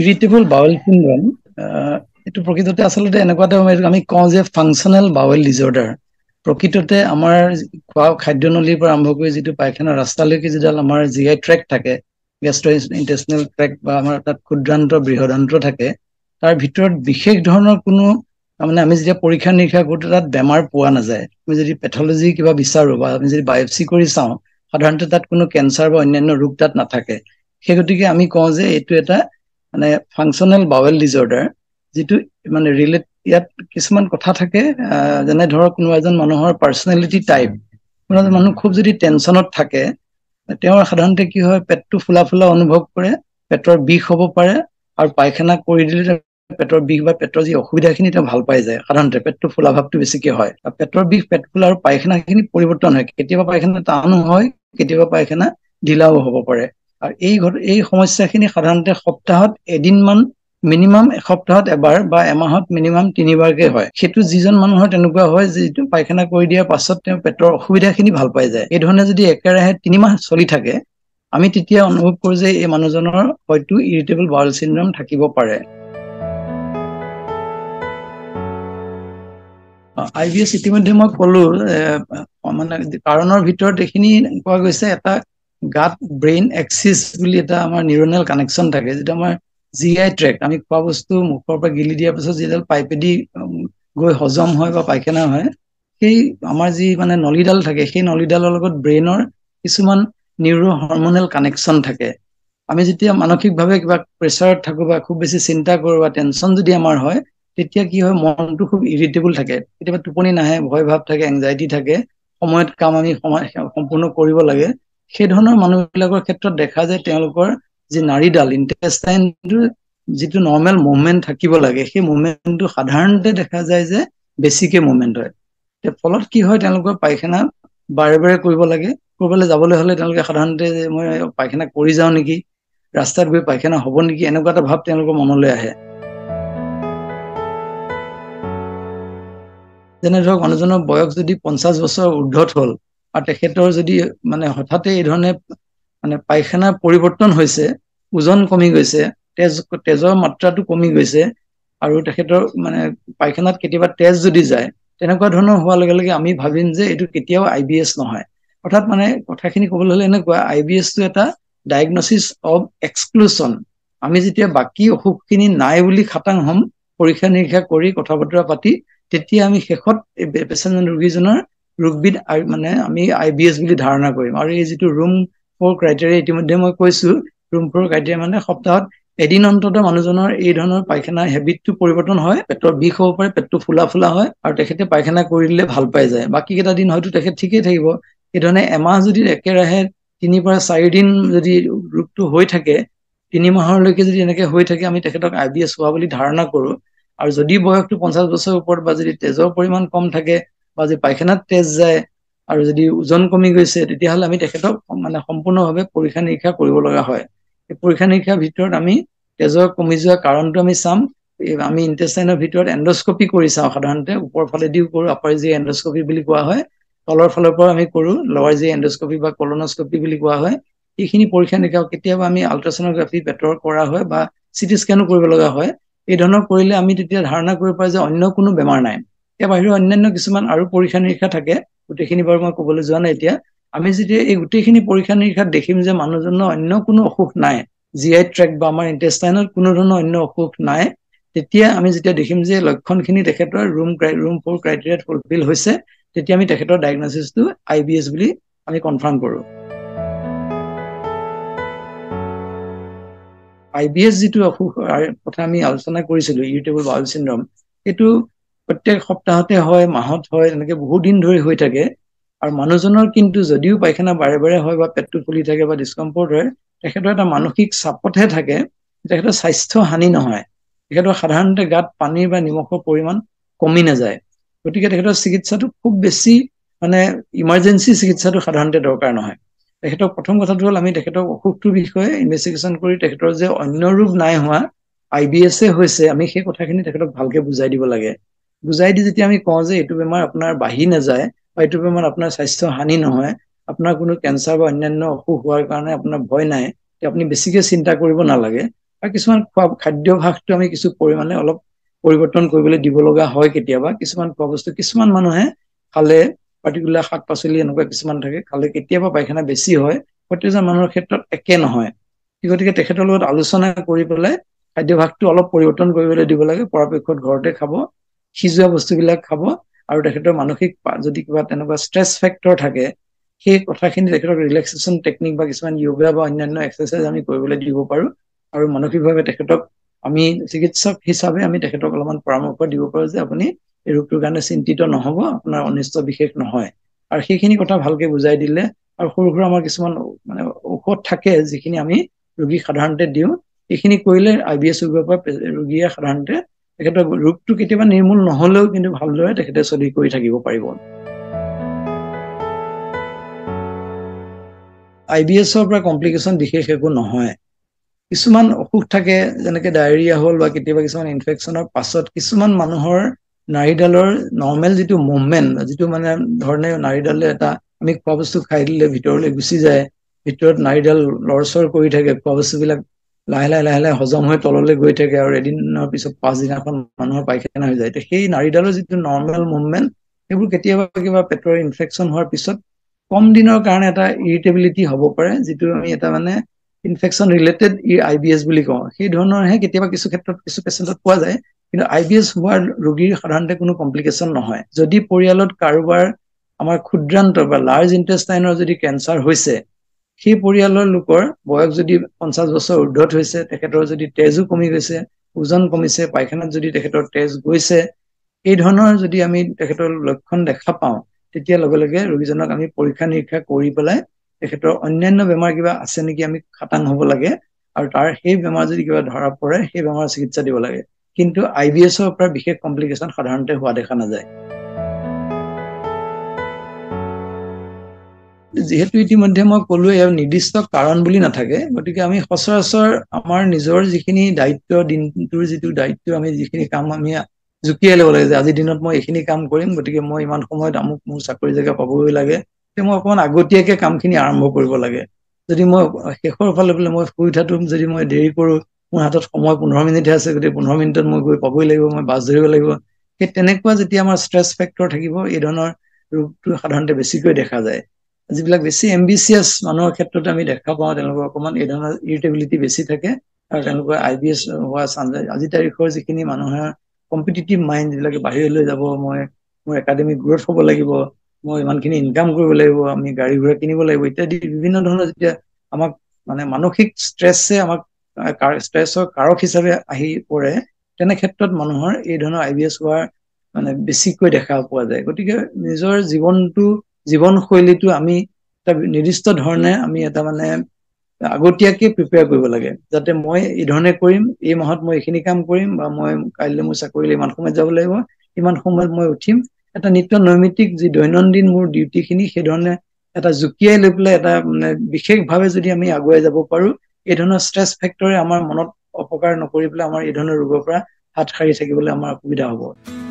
irritable বাউল syndrome এইটো প্ৰকৃততে আচলতে এনেকুৱা এটা আমি কওঁ যে ফাংচনেল বাউল ডিজৰ্ডাৰ প্ৰকৃততে আমাৰ খোৱা খাদ্য নলীৰ পৰা আৰম্ভ কৰি যিটো পায়খানা ৰাস্তালৈকে যিডাল আমাৰ জি আই ট্ৰেক থাকে গেষ্ট ইণ্টেচনেল ট্ৰেক বা আমাৰ তাত ক্ষুদ্ৰান্ত বৃহদান্ত থাকে তাৰ ভিতৰত বিশেষ ধৰণৰ কোনো তাৰমানে আমি যেতিয়া পৰীক্ষা নিৰীক্ষা কৰোঁতে তাত বেমাৰ পোৱা নাযায় আমি যদি পেথলজি কিবা বিচাৰোঁ বা আমি যদি বায়'পচি কৰি চাওঁ সাধাৰণতে তাত কোনো কেঞ্চাৰ বা অন্যান্য ৰোগ তাত নাথাকে সেই গতিকে আমি কওঁ যে এইটো এটা মানে ফাংচনেল বাৱেল ডিজৰ্ডাৰ যিটো মানে ৰিলেট ইয়াত কিছুমান কথা থাকে যেনে ধৰক কোনোবা এজন মানুহৰ পাৰ্চনেলিটি টাইপ কোনোবা এজন মানুহ খুব যদি টেনচনত থাকে তেওঁৰ সাধাৰণতে কি হয় পেটটো ফুলা ফুলা অনুভৱ কৰে পেটৰ বিষ হ'ব পাৰে আৰু পায়খানা কৰি দিলে পেটৰ বিষ বা পেটৰ যি অসুবিধাখিনি তেওঁ ভাল পাই যায় সাধাৰণতে পেটটো ফুলা ভাৱটো বেছিকে হয় আৰু পেটৰ বিষ পেট ফুলা আৰু পায়খানাখিনি পৰিৱৰ্তন হয় কেতিয়াবা পায়খানা টানো হয় কেতিয়াবা পায়খানা ঢিলাও হ'ব পাৰে আৰু এই এই সমস্যাখিনি সাধাৰণতে সপ্তাহত এদিনমান মিনিমাম এসপ্তাহত এবাৰ বা এমাহত মিনিমাম তিনিবাৰকে হয় সেইটো যিজন মানুহৰ তেনেকুৱা হয় যিটো পায়খানা কৰি দিয়াৰ পাছত তেওঁ পেটৰ অসুবিধাখিনি ভাল পাই যায় এই ধৰণে যদি একেৰাহে তিনিমাহ চলি থাকে আমি তেতিয়া অনুভৱ কৰোঁ যে এই মানুহজনৰ হয়তো ইৰিটেবল বাউল চিনড্ৰম থাকিব পাৰে আই বি এছ ইতিমধ্যে মই কলো মানে কাৰণৰ ভিতৰত এইখিনি কোৱা গৈছে এটা গাত ব্ৰেইন এক্সিচ বুলি এটা আমাৰ নিউৰনেল কানেকশ্যন থাকে যিটো আমাৰ জি আই ট্ৰেক আমি খোৱা বস্তু মুখৰ পৰা গিলি দিয়াৰ পাছত যিডাল পাইপেদি গৈ হজম হয় বা পাইখানা হয় সেই আমাৰ যি মানে নলীডাল থাকে সেই নলীডালৰ লগত ব্ৰেইনৰ কিছুমান নিউৰ হৰমনেল কানেকশ্যন থাকে আমি যেতিয়া মানসিকভাৱে কিবা প্ৰেচাৰত থাকোঁ বা খুব বেছি চিন্তা কৰোঁ বা টেনচন যদি আমাৰ হয় তেতিয়া কি হয় মনটো খুব ইৰিটেবল থাকে কেতিয়াবা টোপনি নাহে ভয় ভাৱ থাকে এংজাইটি থাকে সময়ত কাম আমি সম্পূৰ্ণ কৰিব লাগে সেইধৰণৰ মানুহবিলাকৰ ক্ষেত্ৰত দেখা যায় তেওঁলোকৰ যি নাৰীডাল ইণ্টেষ্টাইনটো যিটো নৰ্মেল মুভমেণ্ট থাকিব লাগে সেই মুভমেণ্টটো সাধাৰণতে দেখা যায় যে বেছিকে মুভমেণ্ট হয় ফলত কি হয় তেওঁলোকৰ পায়খানা বাৰে বাৰে কৰিব লাগে ক'ৰবালৈ যাবলৈ হ'লে তেওঁলোকে সাধাৰণতে মই পায়খানা কৰি যাওঁ নেকি ৰাস্তাত গৈ পায়খানা হ'ব নেকি এনেকুৱা এটা ভাৱ তেওঁলোকৰ মনলৈ আহে যেনে ধৰক মানুহজনৰ বয়স যদি পঞ্চাছ বছৰ উৰ্ধত হ'ল আৰু তেখেতৰ যদি মানে হঠাতে এই ধৰণে মানে পায়খানাৰ পৰিৱৰ্তন হৈছে ওজন কমি গৈছে তেজ তেজৰ মাত্ৰাটো কমি গৈছে আৰু তেখেতৰ মানে পায়খানাত কেতিয়াবা তেজ যদি যায় তেনেকুৱা ধৰণৰ হোৱাৰ লগে লগে আমি ভাবিম যে এইটো কেতিয়াও আই বি এছ নহয় অৰ্থাৎ মানে কথাখিনি ক'বলৈ হ'লে এনেকুৱা আই বি এছটো এটা ডায়েগনচিছ অৱ এক্সক্লুচন আমি যেতিয়া বাকী অসুখখিনি নাই বুলি খাটাং হ'ম পৰীক্ষা নিৰীক্ষা কৰি কথা বতৰা পাতি তেতিয়া আমি শেষত এই পেচেণ্ট ৰোগীজনৰ ৰোগবিধ মানে আমি আই বি এছ বুলি ধাৰণা কৰিম আৰু এই যিটো ৰুম ফ'ৰ ক্ৰাইটেৰিয়া ইতিমধ্যে মই কৈছো ৰুম ফ'ৰ ক্ৰাইটেৰিয়া মানে সপ্তাহত এদিন অন্ততঃ মানুহজনৰ এই ধৰণৰ পায়খানা হেবিটটো পৰিৱৰ্তন হয় পেটৰ বিষ হ'ব পাৰে পেটটো ফুলা ফুলা হয় আৰু তেখেতে পায়খানা কৰি দিলে ভাল পাই যায় বাকী কেইটা দিন হয়তো তেখেত ঠিকেই থাকিব সেইধৰণে এমাহ যদি একেৰাহে তিনিৰ পৰা চাৰিদিন যদি ৰোগটো হৈ থাকে তিনি মাহলৈকে যদি এনেকে হৈ থাকে আমি তেখেতক আই বি এছ হোৱা বুলি ধাৰণা কৰোঁ আৰু যদি বয়সটো পঞ্চাছ বছৰৰ ওপৰত বা যদি তেজৰ পৰিমাণ কম থাকে বা যদি পায়খানাত তেজ যায় আৰু যদি ওজন কমি গৈছে তেতিয়াহ'লে আমি তেখেতক মানে সম্পূৰ্ণভাৱে পৰীক্ষা নিৰীক্ষা কৰিব লগা হয় এই পৰীক্ষা নিৰীক্ষাৰ ভিতৰত আমি তেজৰ কমি যোৱা কাৰণটো আমি চাম আমি ইণ্টেষ্টাইনৰ ভিতৰত এণ্ড'স্কপি কৰি চাওঁ সাধাৰণতে ওপৰৰ ফালেদিও কৰোঁ আপাৰ যি এণ্ড'স্কপি বুলি কোৱা হয় তলৰ ফালৰ পৰা আমি কৰোঁ লৱাৰ যি এণ্ড'স্কপি বা কলনস্কপি বুলি কোৱা হয় সেইখিনি পৰীক্ষা নিৰীক্ষা কেতিয়াবা আমি আল্ট্ৰাছ'ন'গ্ৰাফি পেটৰ কৰা হয় বা চিটি স্কেনো কৰিব লগা হয় এই ধৰণৰ কৰিলে আমি তেতিয়া ধাৰণা কৰিব পাৰোঁ যে অন্য কোনো বেমাৰ নাই ইয়াৰ বাহিৰেও অন্যান্য কিছুমান আৰু পৰীক্ষা নিৰীক্ষা থাকে গোটেইখিনি বাৰু মই ক'বলৈ যোৱা নাই এতিয়া আমি যেতিয়া এই গোটেইখিনি পৰীক্ষা নিৰীক্ষাত দেখিম যে মানুহজনৰ অন্য কোনো অসুখ নাই জি আই ট্ৰেক বা আমাৰ ইণ্টেষ্টাইনত কোনো ধৰণৰ অন্য অসুখ নাই তেতিয়া আমি যেতিয়া দেখিম যে লক্ষণখিনি তেখেতৰ ৰুম ৰুম ফ'ৰ ক্ৰাইটেৰিয়াত ফুলফিল হৈছে তেতিয়া আমি তেখেতৰ ডায়েগনচিছটো আই বি এছ বুলি আমি কনফাৰ্ম কৰোঁ আই বি এছ যিটো অসুখ কথা আমি আলোচনা কৰিছিলোঁ ইউটেবল বাউল চিণ্ড্ৰম সেইটো প্ৰত্যেক সপ্তাহতে হয় মাহত হয় এনেকে দিন ধৰি হৈ থাকে আৰু মানুহজনৰ কিন্তু যদিও পায়খানা বাৰে বাৰে হয় বা পেটটো ফুলি থাকে বা ডিছকমফৰ্ট হয় তেখেতৰ এটা মানসিক চাপতহে থাকে তেখেতৰ স্বাস্থ্য হানি নহয় তেখেতৰ সাধাৰণতে গাত পানীৰ বা নিমখৰ পৰিমাণ কমি নাযায় গতিকে তেখেতৰ চিকিৎসাটো খুব বেছি মানে ইমাৰ্জেঞ্চি চিকিৎসাটো সাধাৰণতে দৰকাৰ নহয় তেখেতক প্ৰথম কথাটো হ'ল আমি তেখেতক অসুখটোৰ বিষয়ে ইনভেষ্টিগেশ্যন কৰি তেখেতৰ যে অন্য ৰোগ নাই হোৱা আই বি এছে হৈছে আমি সেই কথাখিনি তেখেতক ভালকে বুজাই দিব লাগে বুজাই দি যেতিয়া আমি কওঁ যে এইটো বেমাৰ আপোনাৰ বাঢ়ি নাযায় বা এইটো বেমাৰ আপোনাৰ স্বাস্থ্য হানি নহয় আপোনাৰ কোনো কেঞ্চাৰ বা অন্যান্য অসুখ হোৱাৰ কাৰণে আপোনাৰ ভয় নাই আপুনি বেছিকে চিন্তা কৰিব নালাগে আৰু কিছুমান খোৱা খাদ্যভাসটো আমি কিছু পৰিমাণে অলপ পৰিৱৰ্তন কৰিবলৈ দিব লগা হয় কেতিয়াবা কিছুমান খোৱা বস্তু কিছুমান মানুহে খালে পাৰ্টিকুলাৰ শাক পাচলি এনেকুৱা কিছুমান থাকে খালে কেতিয়াবা পায়খানা বেছি হয় প্ৰত্যেকজন মানুহৰ ক্ষেত্ৰত একে নহয় গতিকে তেখেতৰ লগত আলোচনা কৰি পেলাই খাদ্যভাসটো অলপ পৰিৱৰ্তন কৰিবলৈ দিব লাগে পৰাপক্ষত ঘৰতে খাব সিজোৱা বস্তুবিলাক খাব আৰু তেখেতৰ মানসিক যদি কিবা তেনেকুৱা ষ্ট্ৰেছ ফেক্টৰ থাকে সেই কথাখিনি তেখেতক ৰিলেক্সেশ্যন টেকনিক বা কিছুমান য়োগা বা অন্যান্য এক্সাৰচাইজ আমি কৰিবলৈ দিব পাৰোঁ আৰু মানসিকভাৱে তেখেতক আমি চিকিৎসক হিচাপে আমি তেখেতক অলপমান পৰামৰ্শ দিব পাৰোঁ যে আপুনি এই ৰোগটোৰ কাৰণে চিন্তিত নহ'ব আপোনাৰ অনিষ্ট বিশেষ নহয় আৰু সেইখিনি কথা ভালকৈ বুজাই দিলে আৰু সৰু সুৰা আমাৰ কিছুমান মানে ঔষধ থাকে যিখিনি আমি ৰোগীক সাধাৰণতে দিওঁ সেইখিনি কৰিলে আই বি এছ ৰোগীৰ পৰা ৰোগীয়ে সাধাৰণতে তেখেতক ৰোগটো কেতিয়াবা নিৰ্মূল নহ'লেও কিন্তু ভালদৰে তেখেতে চলি কৰি থাকিব পাৰিব আই বি এছৰ পৰা কমপ্লিকেশ্যন বিশেষ একো নহয় কিছুমান অসুখ থাকে যেনেকে ডায়েৰিয়া হ'ল বা কেতিয়াবা কিছুমান ইনফেকশ্যনৰ পাছত কিছুমান মানুহৰ নাৰীডালৰ নৰ্মেল যিটো মুভমেণ্ট যিটো মানে ধৰণে নাৰীডালে এটা আমি খোৱা বস্তু খাই দিলে ভিতৰলৈ গুচি যায় ভিতৰত নাৰীডাল লৰচৰ কৰি থাকে খোৱা বস্তুবিলাক লাহে লাহে লাহে লাহে হজম হৈ তললৈ গৈ থাকে আৰু এদিনৰ পিছত পাছদিনাখন মানুহৰ পায়খানা হৈ যায় সেই নাৰীডালৰ যিটো নৰ্মেল মুভমেণ্ট সেইবোৰ কেতিয়াবা কিবা পেটৰ ইনফেকশ্যন হোৱাৰ পিছত কম দিনৰ কাৰণে এটা ইৰিটেবিলিটি হ'ব পাৰে যিটো আমি এটা মানে ইনফেকশ্যন ৰিলেটেড ই আই বি এছ বুলি কওঁ সেই ধৰণৰহে কেতিয়াবা কিছু ক্ষেত্ৰত কিছু পেচেণ্টত পোৱা যায় কিন্তু আই বি এছ হোৱাৰ ৰোগীৰ সাধাৰণতে কোনো কমপ্লিকেশ্যন নহয় যদি পৰিয়ালত কাৰোবাৰ আমাৰ ক্ষুদ্ৰান্ত বা লাৰ্জ ইণ্টেষ্টাইনৰ যদি কেঞ্চাৰ হৈছে সেই পৰিয়ালৰ লোকৰ বয়স যদি পঞ্চাছ বছৰ উৰ্ধত হৈছে তেখেতৰ যদি তেজো কমি গৈছে ওজন কমিছে পায়খানাত যদি তেখেতৰ তেজ গৈছে এই ধৰণৰ যদি আমি তেখেতৰ লক্ষণ দেখা পাওঁ তেতিয়া লগে লগে ৰোগীজনক আমি পৰীক্ষা নিৰীক্ষা কৰি পেলাই তেখেতৰ অন্যান্য বেমাৰ কিবা আছে নেকি আমি খাটাং হ'ব লাগে আৰু তাৰ সেই বেমাৰ যদি কিবা ধৰা পৰে সেই বেমাৰৰ চিকিৎসা দিব লাগে কিন্তু আই বি এছৰ পৰা বিশেষ কমপ্লিকেশ্যন সাধাৰণতে হোৱা দেখা নাযায় যিহেতু ইতিমধ্যে মই ইয়াৰ নিৰ্দিষ্ট কাৰণ বুলি নাথাকে গতিকে আমি সচৰাচৰ আমাৰ নিজৰ যিখিনি দায়িত্ব দিনটোৰ যিটো দায়িত্ব আমি যিখিনি কাম আমি জুকিয়াই ল'ব লাগে যে আজিৰ দিনত মই এইখিনি কাম কৰিম গতিকে মই ইমান সময়ত আমুক মোৰ চাকৰি জেগা পাবগৈ লাগে তে মই অকণমান আগতীয়াকৈ কামখিনি আৰম্ভ কৰিব লাগে যদি মই শেষৰ ফালে বোলে মই শুই উঠাটো যদি মই দেৰি কৰোঁ মোৰ হাতত সময় পোন্ধৰ মিনিটহে আছে গতিকে পোন্ধৰ মিনিটত মই গৈ পাবই লাগিব মই বাছ ধৰিব লাগিব সেই তেনেকুৱা যেতিয়া আমাৰ ষ্ট্ৰেছ ফেক্টৰ থাকিব এই ধৰণৰ ৰোগটো সাধাৰণতে বেছিকৈ দেখা যায় যিবিলাক বেছি এম্বিচিয়াছ মানুহৰ ক্ষেত্ৰত আমি দেখা পাওঁ তেওঁলোকৰ অকণমান এই ধৰণৰ ইৰিটেবিলিটি বেছি থাকে আৰু তেওঁলোকৰ আই বি এছ হোৱা চাঞ্জ আজিৰ তাৰিখৰ যিখিনি মানুহৰ কম্পিটিটিভ মাইণ্ড যিবিলাকে বাহিৰলৈ যাব মই মোৰ একাডেমিক গ্ৰ'থ হ'ব লাগিব মই ইমানখিনি ইনকাম কৰিব লাগিব আমি গাড়ী ঘোৰা কিনিব লাগিব ইত্যাদি বিভিন্ন ধৰণৰ যেতিয়া আমাক মানে মানসিক ষ্ট্ৰেছে আমাক ষ্ট্ৰেছৰ কাৰক হিচাপে আহি পৰে তেনে ক্ষেত্ৰত মানুহৰ এই ধৰণৰ আই বি এছ হোৱাৰ মানে বেছিকৈ দেখা পোৱা যায় গতিকে নিজৰ জীৱনটো জীৱন শৈলীটো আমি এটা নিৰ্দিষ্ট ধৰণে আমি এটা মানে আগতীয়াকে প্ৰিপেয়াৰ কৰিব লাগে যাতে মই এই ধৰণে কৰিম এই মাহত মই এইখিনি কাম কৰিম বা মই কাইলৈ মোৰ চাকৰিলৈ ইমান সময়ত যাব লাগিব ইমান সময়ত মই উঠিম এটা নিত্য নৈমিত্তিক যি দৈনন্দিন মোৰ ডিউটিখিনি সেইধৰণে এটা জুকিয়াই লৈ পেলাই এটা মানে বিশেষভাৱে যদি আমি আগুৱাই যাব পাৰো এই ধৰণৰ ষ্ট্ৰেছ ফেক্টৰে আমাৰ মনত অপকাৰ নকৰি পেলাই আমাৰ এই ধৰণৰ ৰোগৰ পৰা হাত সাৰি থাকিবলৈ আমাৰ অসুবিধা হ'ব